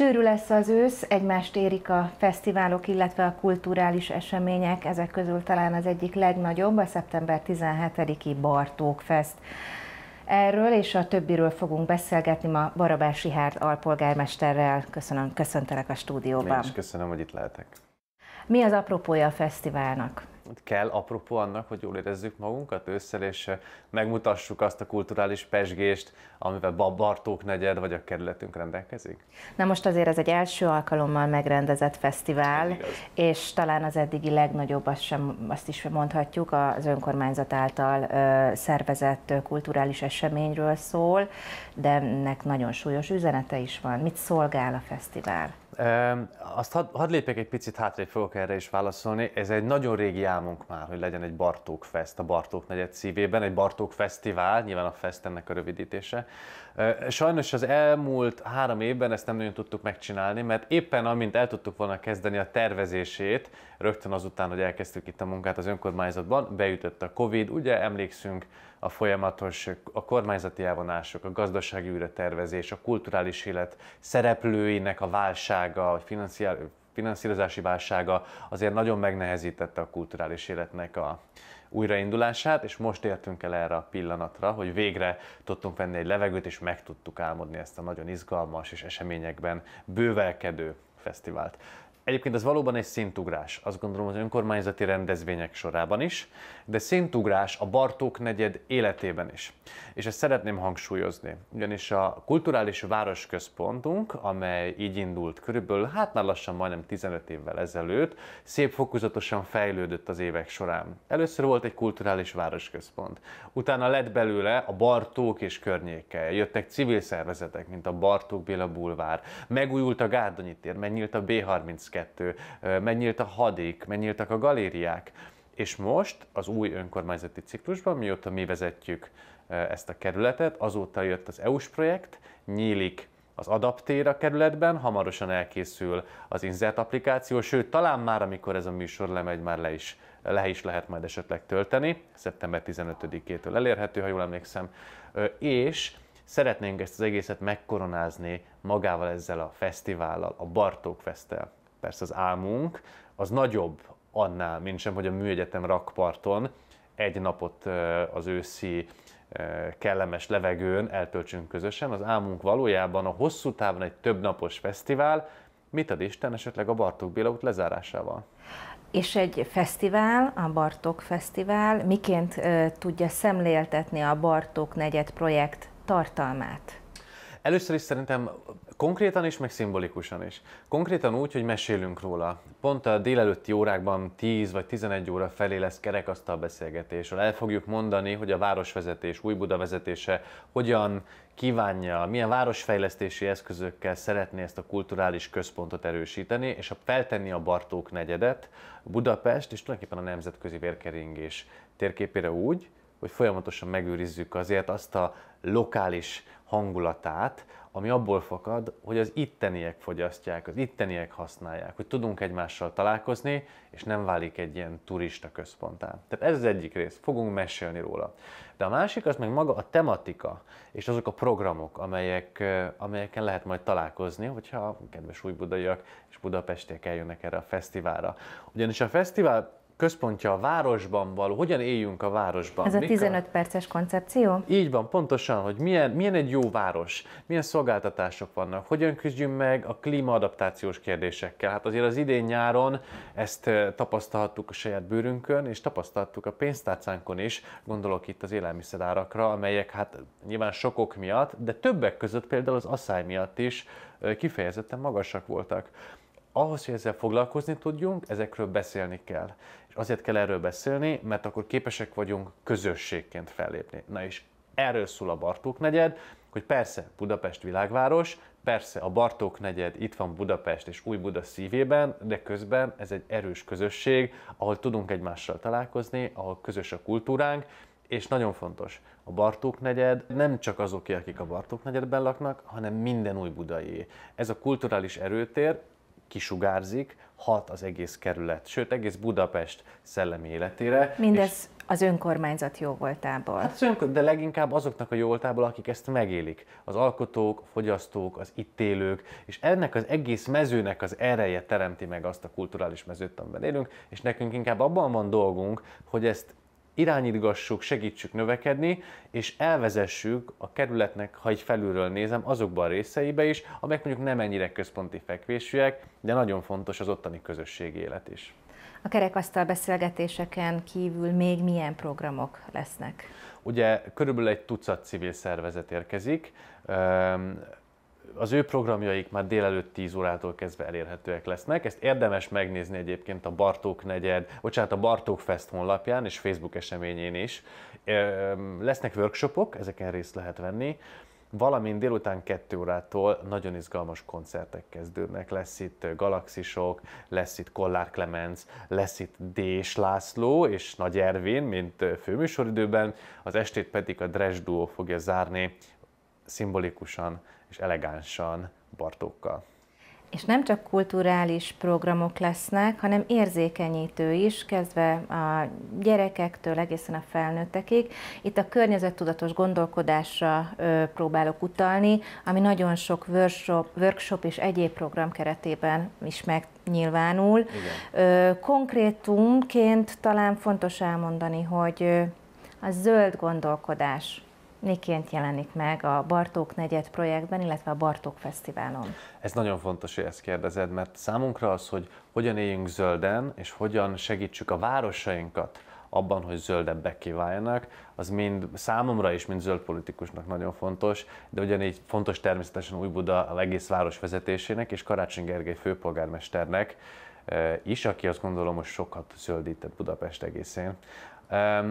Sűrű lesz az ősz, egymást érik a fesztiválok, illetve a kulturális események, ezek közül talán az egyik legnagyobb, a szeptember 17-i Bartók Fest. Erről és a többiről fogunk beszélgetni ma Barabási Hárt alpolgármesterrel. Köszönöm, köszöntelek a stúdióban. Én is köszönöm, hogy itt lehetek. Mi az apropója a fesztiválnak? kell apropó annak, hogy jól érezzük magunkat ősszel, és eh, megmutassuk azt a kulturális pesgést, amivel a Bartók negyed vagy a kerületünk rendelkezik? Na most azért ez egy első alkalommal megrendezett fesztivál, és talán az eddigi legnagyobb, azt, sem, azt is mondhatjuk, az önkormányzat által szervezett kulturális eseményről szól, de ennek nagyon súlyos üzenete is van. Mit szolgál a fesztivál? Azt hadd had lépjek egy picit hátrébb, fogok erre is válaszolni. Ez egy nagyon régi álmunk már, hogy legyen egy Bartók Fest a Bartók negyed szívében, egy Bartók Fesztivál, nyilván a Fest ennek a rövidítése. Sajnos az elmúlt három évben ezt nem nagyon tudtuk megcsinálni, mert éppen amint el tudtuk volna kezdeni a tervezését, rögtön azután, hogy elkezdtük itt a munkát az önkormányzatban, beütött a Covid, ugye emlékszünk, a folyamatos, a kormányzati elvonások, a gazdasági tervezés, a kulturális élet szereplőinek a válsága, a finanszírozási válsága azért nagyon megnehezítette a kulturális életnek a újraindulását, és most értünk el erre a pillanatra, hogy végre tudtunk venni egy levegőt, és meg tudtuk álmodni ezt a nagyon izgalmas és eseményekben bővelkedő fesztivált. Egyébként ez valóban egy szintugrás, azt gondolom az önkormányzati rendezvények sorában is, de szintugrás a Bartók negyed életében is. És ezt szeretném hangsúlyozni, ugyanis a kulturális városközpontunk, amely így indult körülbelül, hát már lassan majdnem 15 évvel ezelőtt, szép fokozatosan fejlődött az évek során. Először volt egy kulturális városközpont, utána lett belőle a Bartók és környéke, jöttek civil szervezetek, mint a Bartók Béla Bulvár, megújult a Gárdonyi tér, megnyílt a B30 32, megnyílt a hadik, megnyíltak a galériák. És most az új önkormányzati ciklusban, mióta mi vezetjük ezt a kerületet, azóta jött az EU-s projekt, nyílik az adaptér a kerületben, hamarosan elkészül az Inzert applikáció, sőt, talán már amikor ez a műsor lemegy, már le is, le is lehet majd esetleg tölteni, szeptember 15-től elérhető, ha jól emlékszem, és szeretnénk ezt az egészet megkoronázni magával ezzel a fesztivállal, a Bartók Fesztel persze az álmunk, az nagyobb annál, mint sem, hogy a műegyetem rakparton egy napot az őszi kellemes levegőn eltöltsünk közösen. Az álmunk valójában a hosszú távon egy többnapos fesztivál, mit ad Isten esetleg a Bartók Béla út lezárásával? És egy fesztivál, a Bartók Fesztivál, miként tudja szemléltetni a Bartók negyed projekt tartalmát? Először is szerintem Konkrétan is, meg szimbolikusan is. Konkrétan úgy, hogy mesélünk róla. Pont a délelőtti órákban 10 vagy 11 óra felé lesz kerekasztal beszélgetésről. El fogjuk mondani, hogy a városvezetés, új Buda vezetése hogyan kívánja, milyen városfejlesztési eszközökkel szeretné ezt a kulturális központot erősíteni, és a feltenni a Bartók negyedet, Budapest és tulajdonképpen a nemzetközi vérkeringés térképére úgy, hogy folyamatosan megőrizzük azért azt a lokális hangulatát, ami abból fakad, hogy az itteniek fogyasztják, az itteniek használják, hogy tudunk egymással találkozni, és nem válik egy ilyen turista központán. Tehát ez az egyik rész, fogunk mesélni róla. De a másik az meg maga a tematika, és azok a programok, amelyek, amelyeken lehet majd találkozni, hogyha kedves újbudaiak és budapestiek eljönnek erre a fesztiválra. Ugyanis a fesztivál központja a városban való, hogyan éljünk a városban. Ez a 15 Mikor? perces koncepció? Így van, pontosan, hogy milyen, milyen egy jó város, milyen szolgáltatások vannak, hogyan küzdjünk meg a klímaadaptációs kérdésekkel. Hát azért az idén nyáron ezt tapasztalhattuk a saját bőrünkön, és tapasztalhattuk a pénztárcánkon is, gondolok itt az élelmiszerárakra, amelyek hát nyilván sokok miatt, de többek között például az asszály miatt is kifejezetten magasak voltak ahhoz, hogy ezzel foglalkozni tudjunk, ezekről beszélni kell. És azért kell erről beszélni, mert akkor képesek vagyunk közösségként fellépni. Na és erről szól a Bartók negyed, hogy persze Budapest világváros, persze a Bartók negyed itt van Budapest és új Buda szívében, de közben ez egy erős közösség, ahol tudunk egymással találkozni, ahol közös a kultúránk, és nagyon fontos, a Bartók negyed nem csak azok, akik a Bartók negyedben laknak, hanem minden új budai. Ez a kulturális erőtér, kisugárzik, hat az egész kerület, sőt egész Budapest szellemi életére. Mindez és az önkormányzat jó voltából. Hát az önkor, de leginkább azoknak a jó voltából, akik ezt megélik. Az alkotók, a fogyasztók, az itt élők, és ennek az egész mezőnek az ereje teremti meg azt a kulturális mezőt, amiben élünk, és nekünk inkább abban van dolgunk, hogy ezt irányítgassuk, segítsük növekedni, és elvezessük a kerületnek, ha így felülről nézem, azokban a részeibe is, amelyek mondjuk nem ennyire központi fekvésűek, de nagyon fontos az ottani közösségi élet is. A kerekasztal beszélgetéseken kívül még milyen programok lesznek? Ugye körülbelül egy tucat civil szervezet érkezik, az ő programjaik már délelőtt 10 órától kezdve elérhetőek lesznek. Ezt érdemes megnézni egyébként a Bartók negyed, bocsánat, a Bartók Fest honlapján és Facebook eseményén is. Lesznek workshopok, ezeken részt lehet venni, valamint délután 2 órától nagyon izgalmas koncertek kezdődnek. Lesz itt Galaxisok, lesz itt Kollár Clemens, lesz itt Dés László és Nagy Ervin, mint főműsoridőben, az estét pedig a Dresd Duo fogja zárni szimbolikusan és elegánsan Bartókkal. És nem csak kulturális programok lesznek, hanem érzékenyítő is, kezdve a gyerekektől egészen a felnőttekig. Itt a környezettudatos gondolkodásra ö, próbálok utalni, ami nagyon sok workshop, workshop és egyéb program keretében is megnyilvánul. Ö, konkrétumként talán fontos elmondani, hogy a zöld gondolkodás miként jelenik meg a Bartók negyed projektben, illetve a Bartók Fesztiválon? Ez nagyon fontos, hogy ezt kérdezed, mert számunkra az, hogy hogyan éljünk zölden, és hogyan segítsük a városainkat abban, hogy zöldebbek kiváljanak, az mind számomra is, mint zöld politikusnak nagyon fontos, de ugyanígy fontos természetesen Buda a egész város vezetésének és Karácsony Gergely főpolgármesternek, eh, is, aki azt gondolom, hogy sokat zöldített Budapest egészén.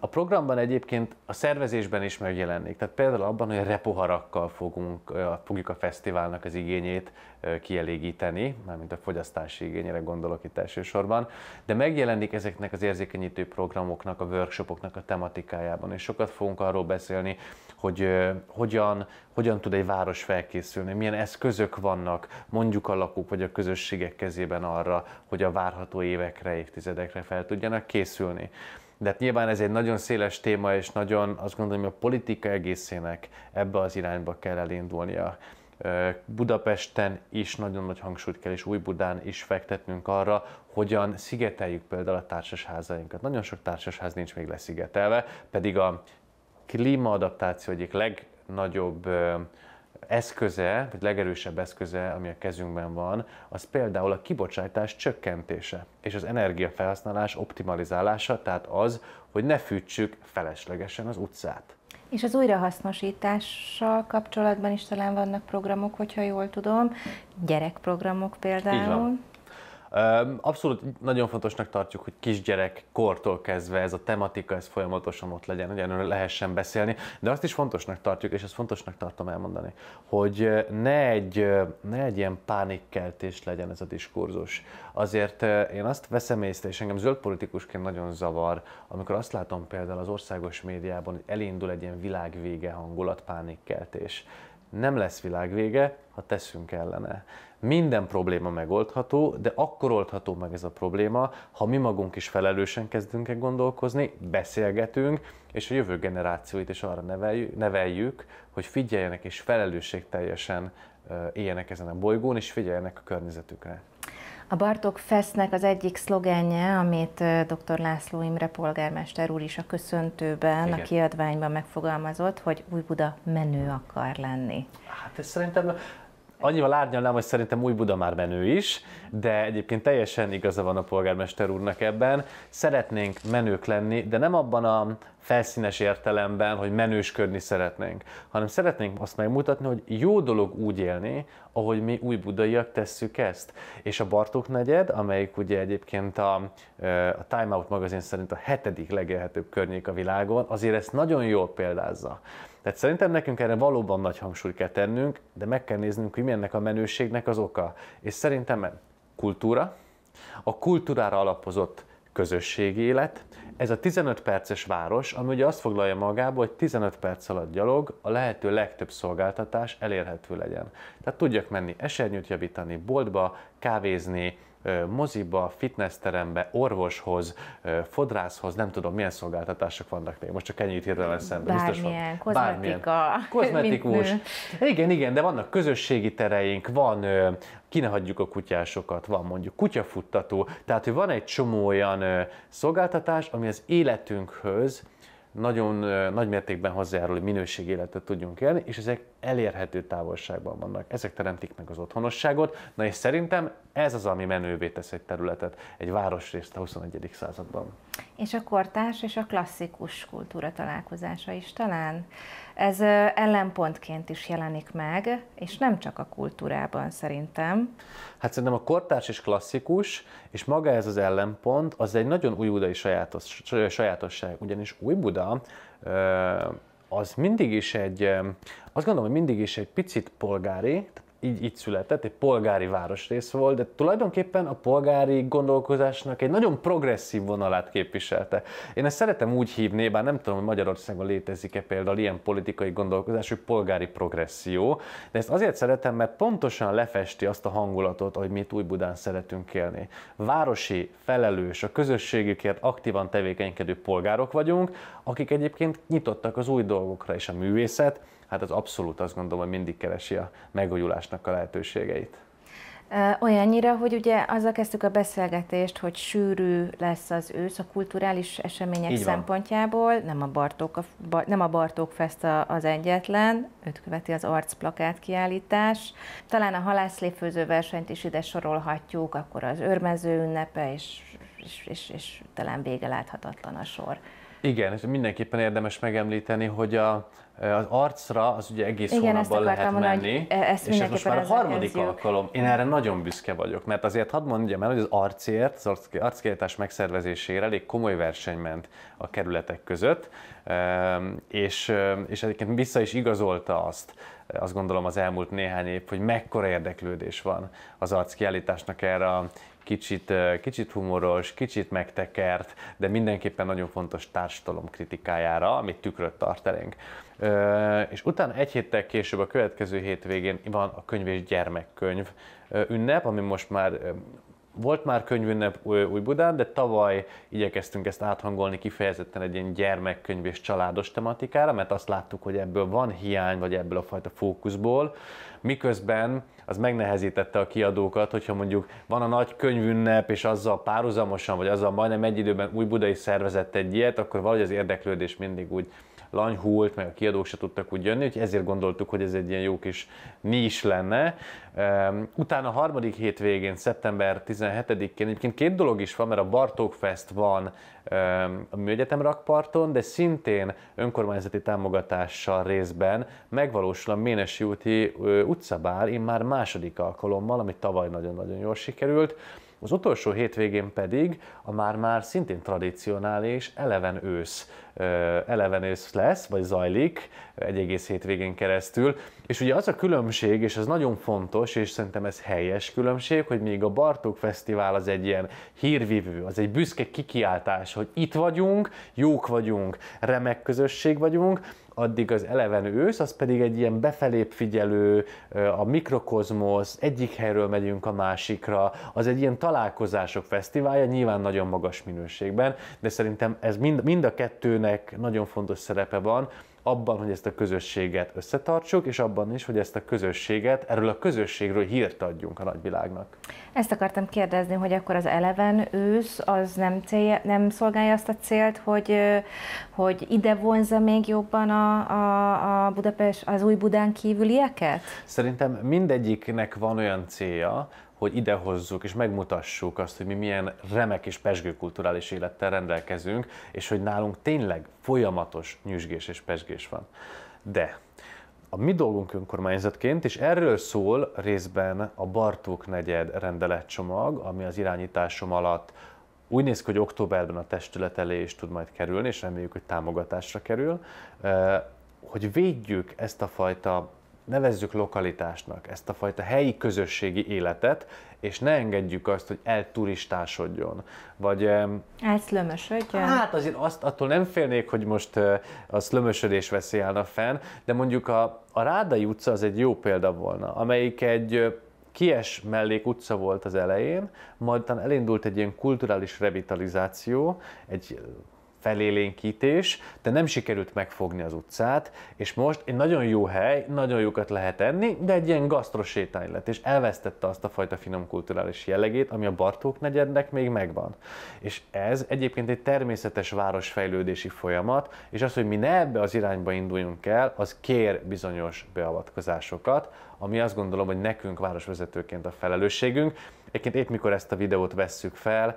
A programban egyébként a szervezésben is megjelenik, tehát például abban, hogy repoharakkal fogunk, fogjuk a fesztiválnak az igényét kielégíteni, mármint a fogyasztási igényére gondolok itt elsősorban, de megjelenik ezeknek az érzékenyítő programoknak, a workshopoknak a tematikájában, és sokat fogunk arról beszélni, hogy hogyan, hogyan tud egy város felkészülni, milyen eszközök vannak mondjuk a lakók vagy a közösségek kezében arra, hogy a várható évekre, évtizedekre fel tudjanak készülni. De hát nyilván ez egy nagyon széles téma, és nagyon azt gondolom, hogy a politika egészének ebbe az irányba kell elindulnia. Budapesten is nagyon nagy hangsúlyt kell, és Új-Budán is fektetnünk arra, hogyan szigeteljük például a társasházainkat. Nagyon sok társasház nincs még leszigetelve, pedig a klímaadaptáció egyik legnagyobb eszköze, vagy legerősebb eszköze, ami a kezünkben van, az például a kibocsátás csökkentése és az energiafelhasználás optimalizálása, tehát az, hogy ne fűtsük feleslegesen az utcát. És az újrahasznosítással kapcsolatban is talán vannak programok, hogyha jól tudom, gyerekprogramok például. Így van. Abszolút nagyon fontosnak tartjuk, hogy kisgyerek kortól kezdve ez a tematika, ez folyamatosan ott legyen, hogy erről lehessen beszélni, de azt is fontosnak tartjuk, és ezt fontosnak tartom elmondani, hogy ne egy, ne egy ilyen pánikkeltés legyen ez a diskurzus. Azért én azt veszem észre, és engem zöld politikusként nagyon zavar, amikor azt látom például az országos médiában, hogy elindul egy ilyen világvége hangulat, pánikkeltés. Nem lesz világvége, ha teszünk ellene minden probléma megoldható, de akkor oldható meg ez a probléma, ha mi magunk is felelősen kezdünk el gondolkozni, beszélgetünk, és a jövő generációit is arra neveljük, hogy figyeljenek és felelősségteljesen éljenek ezen a bolygón, és figyeljenek a környezetükre. A bartok Fesznek az egyik szlogenje, amit dr. László Imre polgármester úr is a köszöntőben, Igen. a kiadványban megfogalmazott, hogy Új Buda menő akar lenni. Hát ez szerintem annyival árnyalnám, hogy szerintem új Buda már menő is, de egyébként teljesen igaza van a polgármester úrnak ebben. Szeretnénk menők lenni, de nem abban a felszínes értelemben, hogy menősködni szeretnénk, hanem szeretnénk azt megmutatni, hogy jó dolog úgy élni, ahogy mi új budaiak tesszük ezt. És a Bartók negyed, amelyik ugye egyébként a, a Time Out magazin szerint a hetedik legelhetőbb környék a világon, azért ezt nagyon jól példázza. Tehát szerintem nekünk erre valóban nagy hangsúlyt kell tennünk, de meg kell néznünk, hogy mi ennek a menőségnek az oka. És szerintem kultúra, a kultúrára alapozott közösségi élet, ez a 15 perces város, ami ugye azt foglalja magába, hogy 15 perc alatt gyalog, a lehető legtöbb szolgáltatás elérhető legyen. Tehát tudjak menni esernyőt javítani, boltba, kávézni, moziba, fitnessterembe, orvoshoz, fodrászhoz, nem tudom, milyen szolgáltatások vannak még. Most csak ennyit hirtelen szemben. Bármilyen, biztos van. kozmetika. Bármilyen. Kozmetikus. Igen, igen, de vannak közösségi tereink, van ki ne hagyjuk a kutyásokat, van mondjuk kutyafuttató, tehát hogy van egy csomó olyan szolgáltatás, ami az életünkhöz nagyon nagy mértékben hozzájárul, hogy minőségi életet tudjunk élni, és ezek elérhető távolságban vannak. Ezek teremtik meg az otthonosságot, na és szerintem ez az, ami menővé tesz egy területet, egy városrészt a XXI. században. És a kortárs és a klasszikus kultúra találkozása is talán. Ez ellenpontként is jelenik meg, és nem csak a kultúrában szerintem. Hát szerintem a kortárs és klasszikus, és maga ez az ellenpont, az egy nagyon új budai sajátos, sajátosság, ugyanis új Buda az mindig is egy, azt gondolom, hogy mindig is egy picit polgári, tehát így, így született, egy polgári városrész volt, de tulajdonképpen a polgári gondolkozásnak egy nagyon progresszív vonalát képviselte. Én ezt szeretem úgy hívni, bár nem tudom, hogy Magyarországon létezik-e például ilyen politikai gondolkozás, hogy polgári progresszió, de ezt azért szeretem, mert pontosan lefesti azt a hangulatot, hogy mi itt Új-Budán szeretünk élni. Városi, felelős, a közösségükért aktívan tevékenykedő polgárok vagyunk, akik egyébként nyitottak az új dolgokra, és a művészet, hát az abszolút azt gondolom, hogy mindig keresi a megújulásnak a lehetőségeit. Olyannyira, hogy ugye azzal kezdtük a beszélgetést, hogy sűrű lesz az ősz a kulturális események szempontjából, nem a, Bartók, a, nem a Bartók Fest az egyetlen, őt követi az arcplakát kiállítás. Talán a halászléfőző versenyt is ide sorolhatjuk, akkor az örmező ünnepe, és, és, és, és talán vége láthatatlan a sor. Igen, és mindenképpen érdemes megemlíteni, hogy a, az arcra az ugye egész Igen, hónapban lehet mondani, menni, e- ezt és ez most már a harmadik kezdjük. alkalom. Én erre nagyon büszke vagyok, mert azért hadd mondjam el, hogy az arcért, az arckiállítás megszervezésére elég komoly verseny ment a kerületek között, ehm, és, ehm, és egyébként vissza is igazolta azt, azt gondolom az elmúlt néhány év, hogy mekkora érdeklődés van az arckiállításnak erre a kicsit, eh, kicsit humoros, kicsit megtekert, de mindenképpen nagyon fontos társadalom kritikájára, amit tükröt tart elénk. Eh, és utána egy héttel később, a következő hétvégén van a könyv és gyermekkönyv eh, ünnep, ami most már volt már könyvünnep Új-Budán, de tavaly igyekeztünk ezt áthangolni kifejezetten egy ilyen gyermekkönyv és családos tematikára, mert azt láttuk, hogy ebből van hiány, vagy ebből a fajta fókuszból miközben az megnehezítette a kiadókat, hogyha mondjuk van a nagy könyvünnep, és azzal párhuzamosan, vagy azzal majdnem egy időben új budai szervezett egy ilyet, akkor valahogy az érdeklődés mindig úgy lanyhult, meg a kiadók se tudtak úgy jönni, úgyhogy ezért gondoltuk, hogy ez egy ilyen jó kis is lenne. Ehm, utána a harmadik hétvégén, szeptember 17-én egyébként két dolog is van, mert a Bartók Fest van a Műegyetem rakparton, de szintén önkormányzati támogatással részben megvalósul a Ménesi úti utcabál, már második alkalommal, ami tavaly nagyon-nagyon jól sikerült. Az utolsó hétvégén pedig a már-már szintén tradicionális eleven ősz, eleven ősz lesz, vagy zajlik egy egész hétvégén keresztül. És ugye az a különbség, és ez nagyon fontos, és szerintem ez helyes különbség, hogy még a Bartók Fesztivál az egy ilyen hírvívő, az egy büszke kikiáltás hívás, hogy itt vagyunk, jók vagyunk, remek közösség vagyunk, addig az eleven ősz, az pedig egy ilyen befelé figyelő, a mikrokozmosz, egyik helyről megyünk a másikra, az egy ilyen találkozások fesztiválja, nyilván nagyon magas minőségben, de szerintem ez mind, mind a kettőnek nagyon fontos szerepe van, abban, hogy ezt a közösséget összetartsuk, és abban is, hogy ezt a közösséget, erről a közösségről hírt adjunk a nagyvilágnak. Ezt akartam kérdezni, hogy akkor az eleven ősz az nem, célja, nem szolgálja azt a célt, hogy, hogy ide vonza még jobban a, a, a Budapest, az új Budán kívülieket? Szerintem mindegyiknek van olyan célja, hogy idehozzuk és megmutassuk azt, hogy mi milyen remek és pesgő kulturális élettel rendelkezünk, és hogy nálunk tényleg folyamatos nyüzsgés és pesgés van. De a mi dolgunk önkormányzatként, és erről szól részben a Bartók negyed rendeletcsomag, ami az irányításom alatt úgy néz ki, hogy októberben a testület elé is tud majd kerülni, és reméljük, hogy támogatásra kerül, hogy védjük ezt a fajta nevezzük lokalitásnak ezt a fajta helyi közösségi életet, és ne engedjük azt, hogy elturistásodjon, vagy... Elszlömösödjön? Hát, hát azért azt, attól nem félnék, hogy most a szlömösödés veszi állna fenn, de mondjuk a, a Rádai utca az egy jó példa volna, amelyik egy kies mellék utca volt az elején, majd elindult egy ilyen kulturális revitalizáció, egy felélénkítés, de nem sikerült megfogni az utcát, és most egy nagyon jó hely, nagyon jókat lehet enni, de egy ilyen gasztrosétány lett, és elvesztette azt a fajta finom kulturális jellegét, ami a Bartók negyednek még megvan. És ez egyébként egy természetes városfejlődési folyamat, és az, hogy mi ne ebbe az irányba induljunk el, az kér bizonyos beavatkozásokat, ami azt gondolom, hogy nekünk városvezetőként a felelősségünk. Egyébként épp mikor ezt a videót vesszük fel,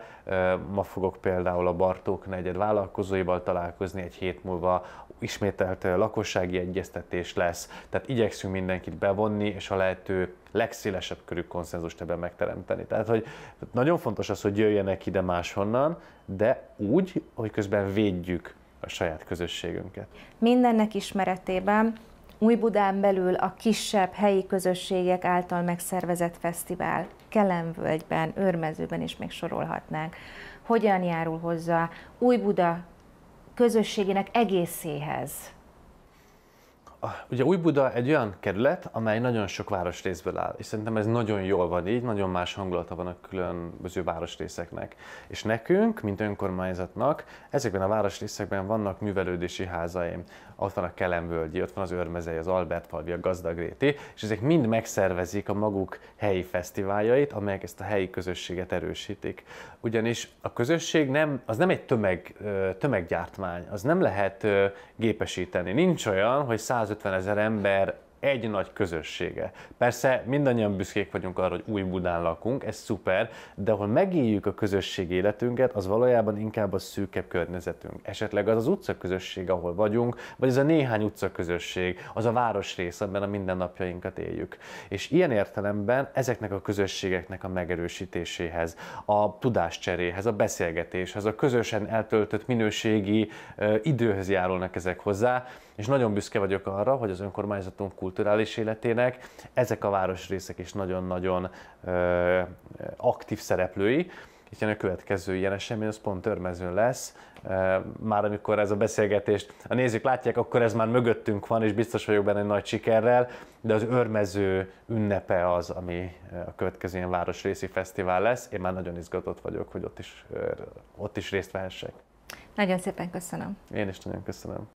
ma fogok például a Bartók negyed vállalkozóival találkozni, egy hét múlva ismételt lakossági egyeztetés lesz, tehát igyekszünk mindenkit bevonni, és a lehető legszélesebb körű konszenzust ebben megteremteni. Tehát, hogy nagyon fontos az, hogy jöjjenek ide máshonnan, de úgy, hogy közben védjük a saját közösségünket. Mindennek ismeretében Újbudán belül a kisebb helyi közösségek által megszervezett fesztivál, Kelemvölgyben, Örmezőben is még sorolhatnánk, hogyan járul hozzá Újbuda közösségének egészéhez? Ugye Újbuda egy olyan kerület, amely nagyon sok városrészből áll, és szerintem ez nagyon jól van így, nagyon más hangulata van a különböző városrészeknek. És nekünk, mint önkormányzatnak, ezekben a városrészekben vannak művelődési házaim, ott van a Kelemvölgyi, ott van az Őrmezei, az Albert Falvi, a Gazdagréti, és ezek mind megszervezik a maguk helyi fesztiváljait, amelyek ezt a helyi közösséget erősítik. Ugyanis a közösség nem, az nem egy tömeg, tömeggyártmány, az nem lehet gépesíteni. Nincs olyan, hogy 150 ezer ember egy nagy közössége. Persze mindannyian büszkék vagyunk arra, hogy új Budán lakunk, ez szuper, de ahol megéljük a közösség életünket, az valójában inkább a szűkebb környezetünk. Esetleg az az utca közösség, ahol vagyunk, vagy az a néhány utca közösség, az a rész, amiben a mindennapjainkat éljük. És ilyen értelemben ezeknek a közösségeknek a megerősítéséhez, a tudáscseréhez, a beszélgetéshez, a közösen eltöltött minőségi ö, időhöz járulnak ezek hozzá, és nagyon büszke vagyok arra, hogy az önkormányzatunk kult kulturális életének, ezek a városrészek is nagyon-nagyon ö, aktív szereplői. Hiszen a következő ilyen esemény az pont törmezőn lesz, már amikor ez a beszélgetést a nézők látják, akkor ez már mögöttünk van, és biztos vagyok benne egy nagy sikerrel, de az örmező ünnepe az, ami a következő ilyen városrészi fesztivál lesz. Én már nagyon izgatott vagyok, hogy ott is, ott is részt vehessek. Nagyon szépen köszönöm. Én is nagyon köszönöm.